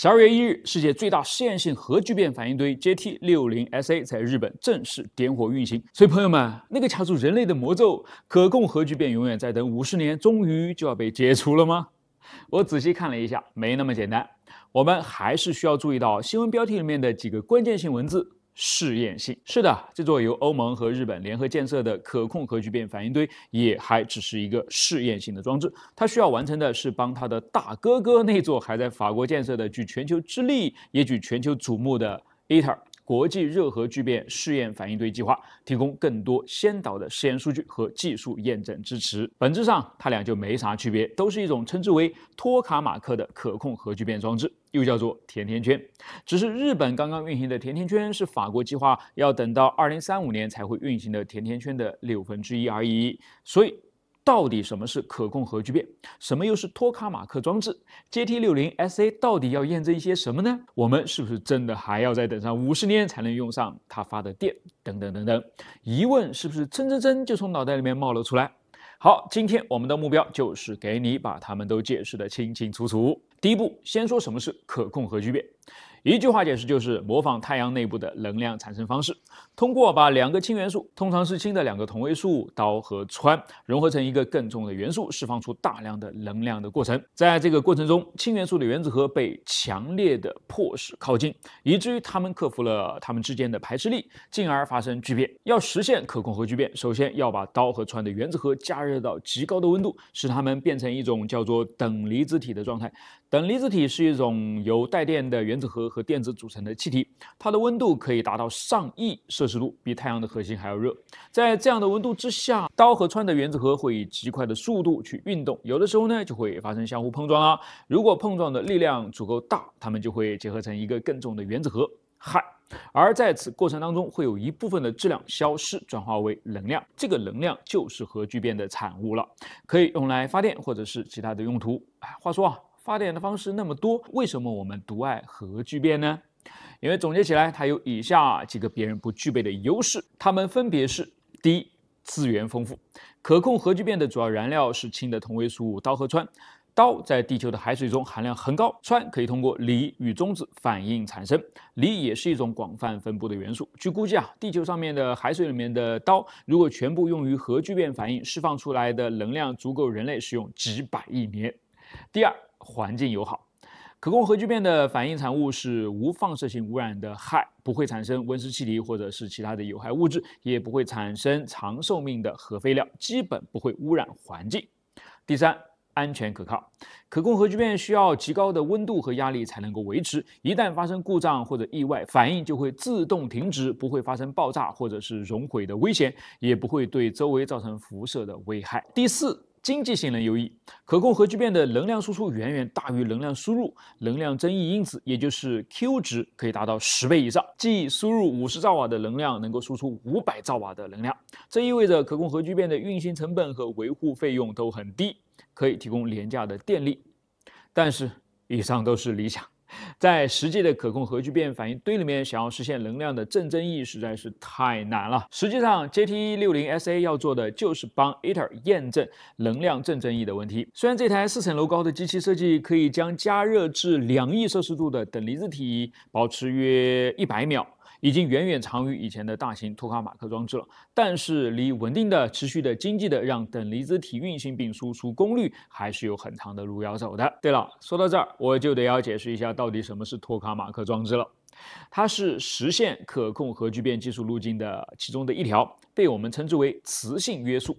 十二月一日，世界最大试验性核聚变反应堆 JT 六零 SA 在日本正式点火运行。所以，朋友们，那个卡住人类的魔咒，可控核聚变永远在等五十年，终于就要被解除了吗？我仔细看了一下，没那么简单。我们还是需要注意到新闻标题里面的几个关键性文字。试验性是的，这座由欧盟和日本联合建设的可控核聚变反应堆也还只是一个试验性的装置，它需要完成的是帮它的大哥哥那座还在法国建设的、举全球之力也举全球瞩目的 ITER。国际热核聚变试验反应堆计划提供更多先导的试验数据和技术验证支持，本质上它俩就没啥区别，都是一种称之为托卡马克的可控核聚变装置，又叫做甜甜圈。只是日本刚刚运行的甜甜圈是法国计划要等到二零三五年才会运行的甜甜圈的六分之一而已，所以。到底什么是可控核聚变？什么又是托卡马克装置？JT 六零 SA 到底要验证一些什么呢？我们是不是真的还要再等上五十年才能用上它发的电？等等等等，疑问是不是蹭蹭蹭就从脑袋里面冒了出来？好，今天我们的目标就是给你把它们都解释的清清楚楚。第一步，先说什么是可控核聚变。一句话解释就是模仿太阳内部的能量产生方式，通过把两个氢元素（通常是氢的两个同位素氘和氚）融合成一个更重的元素，释放出大量的能量的过程。在这个过程中，氢元素的原子核被强烈的迫使靠近，以至于它们克服了它们之间的排斥力，进而发生聚变。要实现可控核聚变，首先要把氘和氚的原子核加热到极高的温度，使它们变成一种叫做等离子体的状态。等离子体是一种由带电的原原子核和电子组成的气体，它的温度可以达到上亿摄氏度，比太阳的核心还要热。在这样的温度之下，刀和穿的原子核会以极快的速度去运动，有的时候呢就会发生相互碰撞啊。如果碰撞的力量足够大，它们就会结合成一个更重的原子核氦。而在此过程当中，会有一部分的质量消失，转化为能量，这个能量就是核聚变的产物了，可以用来发电或者是其他的用途。哎，话说啊。发电的方式那么多，为什么我们独爱核聚变呢？因为总结起来，它有以下几个别人不具备的优势。它们分别是：第一，资源丰富。可控核聚变的主要燃料是氢的同位素氘和氚。氘在地球的海水中含量很高，氚可以通过锂与中子反应产生。锂也是一种广泛分布的元素。据估计啊，地球上面的海水里面的氘，如果全部用于核聚变反应，释放出来的能量足够人类使用几百亿年。第二。环境友好，可控核聚变的反应产物是无放射性污染的氦，不会产生温室气体或者是其他的有害物质，也不会产生长寿命的核废料，基本不会污染环境。第三，安全可靠。可控核聚变需要极高的温度和压力才能够维持，一旦发生故障或者意外，反应就会自动停止，不会发生爆炸或者是熔毁的危险，也不会对周围造成辐射的危害。第四。经济性能优异，可控核聚变的能量输出远远大于能量输入，能量增益因子，也就是 Q 值，可以达到十倍以上，即输入五十兆瓦的能量能够输出五百兆瓦的能量。这意味着可控核聚变的运行成本和维护费用都很低，可以提供廉价的电力。但是，以上都是理想。在实际的可控核聚变反应堆里面，想要实现能量的正增益实在是太难了。实际上，Jt-60SA 要做的就是帮 ITER 验证能量正增益的问题。虽然这台四层楼高的机器设计可以将加热至两亿摄氏度的等离子体保持约一百秒。已经远远长于以前的大型托卡马克装置了，但是离稳定的、持续的、经济的让等离子体运行并输出功率，还是有很长的路要走的。对了，说到这儿，我就得要解释一下，到底什么是托卡马克装置了。它是实现可控核聚变技术路径的其中的一条，被我们称之为磁性约束。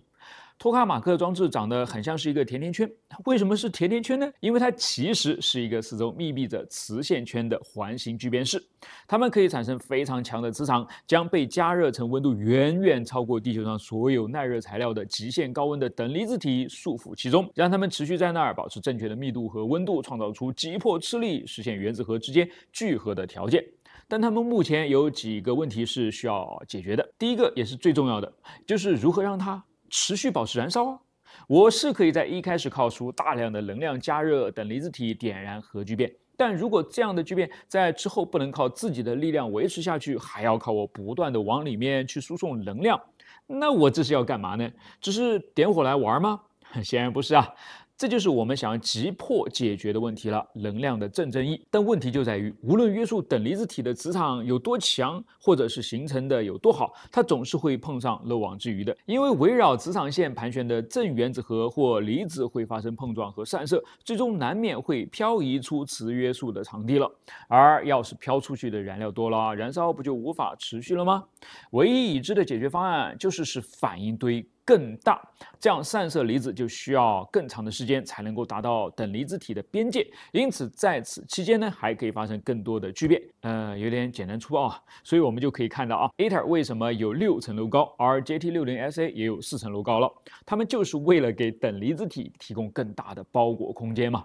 托卡马克装置长得很像是一个甜甜圈，为什么是甜甜圈呢？因为它其实是一个四周密闭着磁线圈的环形聚变室，它们可以产生非常强的磁场，将被加热成温度远远超过地球上所有耐热材料的极限高温的等离子体束缚其中，让它们持续在那儿保持正确的密度和温度，创造出急迫斥力，实现原子核之间聚合的条件。但他们目前有几个问题是需要解决的，第一个也是最重要的，就是如何让它。持续保持燃烧啊！我是可以在一开始靠出大量的能量加热等离子体点燃核聚变，但如果这样的聚变在之后不能靠自己的力量维持下去，还要靠我不断的往里面去输送能量，那我这是要干嘛呢？只是点火来玩吗？显然不是啊！这就是我们想要急迫解决的问题了，能量的正正义。但问题就在于，无论约束等离子体的磁场有多强，或者是形成的有多好，它总是会碰上漏网之鱼的。因为围绕磁场线盘旋的正原子核或离子会发生碰撞和散射，最终难免会漂移出磁约束的场地了。而要是飘出去的燃料多了，燃烧不就无法持续了吗？唯一已知的解决方案就是使反应堆。更大，这样散射离子就需要更长的时间才能够达到等离子体的边界，因此在此期间呢，还可以发生更多的聚变。呃，有点简单粗暴，啊，所以我们就可以看到啊，ITER 为什么有六层楼高，而 JT 六零 SA 也有四层楼高了，他们就是为了给等离子体提供更大的包裹空间嘛。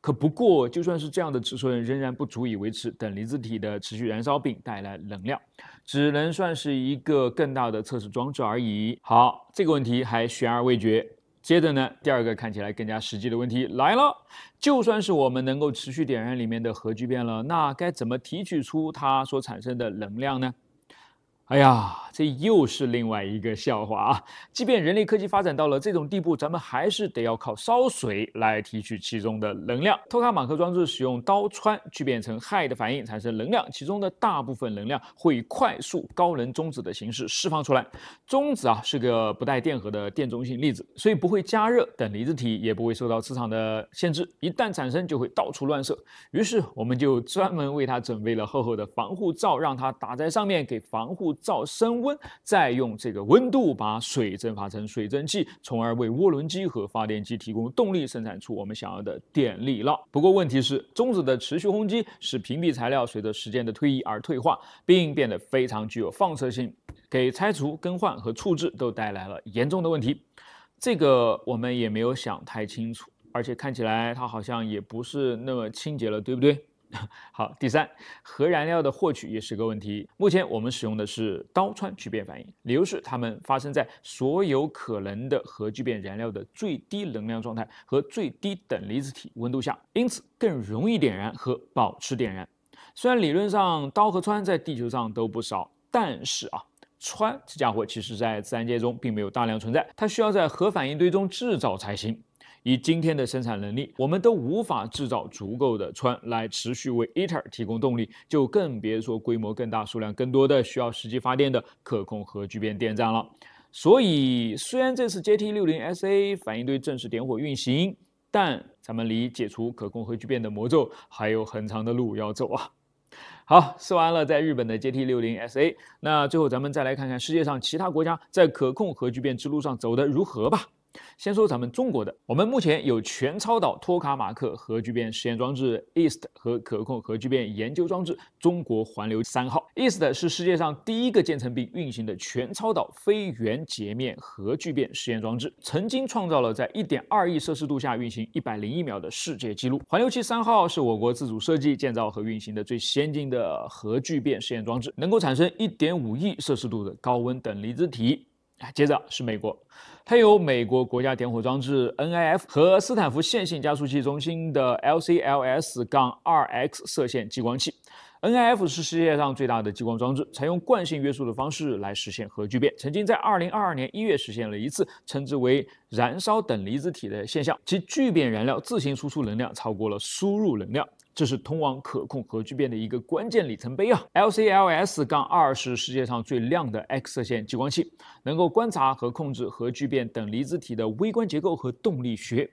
可不过，就算是这样的尺寸，仍然不足以维持等离子体的持续燃烧并带来能量，只能算是一个更大的测试装置而已。好，这个问题还悬而未决。接着呢，第二个看起来更加实际的问题来了：就算是我们能够持续点燃里面的核聚变了，那该怎么提取出它所产生的能量呢？哎呀，这又是另外一个笑话啊！即便人类科技发展到了这种地步，咱们还是得要靠烧水来提取其中的能量。托卡马克装置使用氘氚聚变成氦的反应产生能量，其中的大部分能量会以快速高能中子的形式释放出来。中子啊是个不带电荷的电中性粒子，所以不会加热等离子体，也不会受到磁场的限制。一旦产生，就会到处乱射。于是我们就专门为它准备了厚厚的防护罩，让它打在上面，给防护。造升温，再用这个温度把水蒸发成水蒸气，从而为涡轮机和发电机提供动力，生产出我们想要的电力了。不过问题是，中子的持续轰击使屏蔽材料随着时间的推移而退化，并变得非常具有放射性，给拆除、更换和处置都带来了严重的问题。这个我们也没有想太清楚，而且看起来它好像也不是那么清洁了，对不对？好，第三，核燃料的获取也是个问题。目前我们使用的是氘氚聚变反应，理由是它们发生在所有可能的核聚变燃料的最低能量状态和最低等离子体温度下，因此更容易点燃和保持点燃。虽然理论上氘和氚在地球上都不少，但是啊，氚这家伙其实在自然界中并没有大量存在，它需要在核反应堆中制造才行。以今天的生产能力，我们都无法制造足够的氚来持续为 ITER 提供动力，就更别说规模更大、数量更多的需要实际发电的可控核聚变电站了。所以，虽然这次 JT60SA 反应堆正式点火运行，但咱们离解除可控核聚变的魔咒还有很长的路要走啊！好，说完了在日本的 JT60SA，那最后咱们再来看看世界上其他国家在可控核聚变之路上走得如何吧。先说咱们中国的，我们目前有全超导托卡马克核聚变实验装置 EAST 和可控核聚变研究装置中国环流三号。EAST 是世界上第一个建成并运行的全超导非圆截面核聚变实验装置，曾经创造了在1.2亿摄氏度下运行101秒的世界纪录。环流器三号是我国自主设计、建造和运行的最先进的核聚变实验装置，能够产生1.5亿摄氏度的高温等离子体。接着是美国，它有美国国家点火装置 NIF 和斯坦福线性加速器中心的 LCLS-2X 杠射线激光器。NIF 是世界上最大的激光装置，采用惯性约束的方式来实现核聚变。曾经在2022年1月实现了一次称之为“燃烧等离子体”的现象，其聚变燃料自行输出能量超过了输入能量。这是通往可控核聚变的一个关键里程碑啊！LCLS-2 杠是世界上最亮的 X 射线激光器，能够观察和控制核聚变等离子体的微观结构和动力学。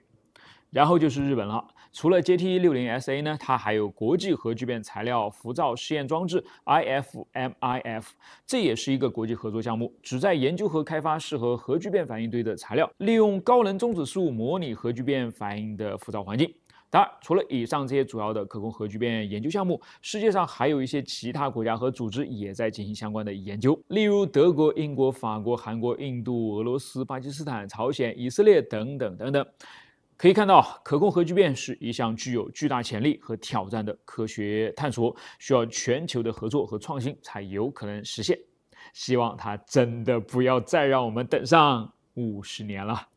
然后就是日本了，除了 JT-60SA 呢，它还有国际核聚变材料辐照试验装置 IFMIF，这也是一个国际合作项目，旨在研究和开发适合核聚变反应堆的材料，利用高能中子束模拟核聚变反应的辐照环境。当然，除了以上这些主要的可控核聚变研究项目，世界上还有一些其他国家和组织也在进行相关的研究，例如德国、英国、法国、韩国、印度、俄罗斯、巴基斯坦、朝鲜、以色列等等等等。可以看到，可控核聚变是一项具有巨大潜力和挑战的科学探索，需要全球的合作和创新才有可能实现。希望它真的不要再让我们等上五十年了。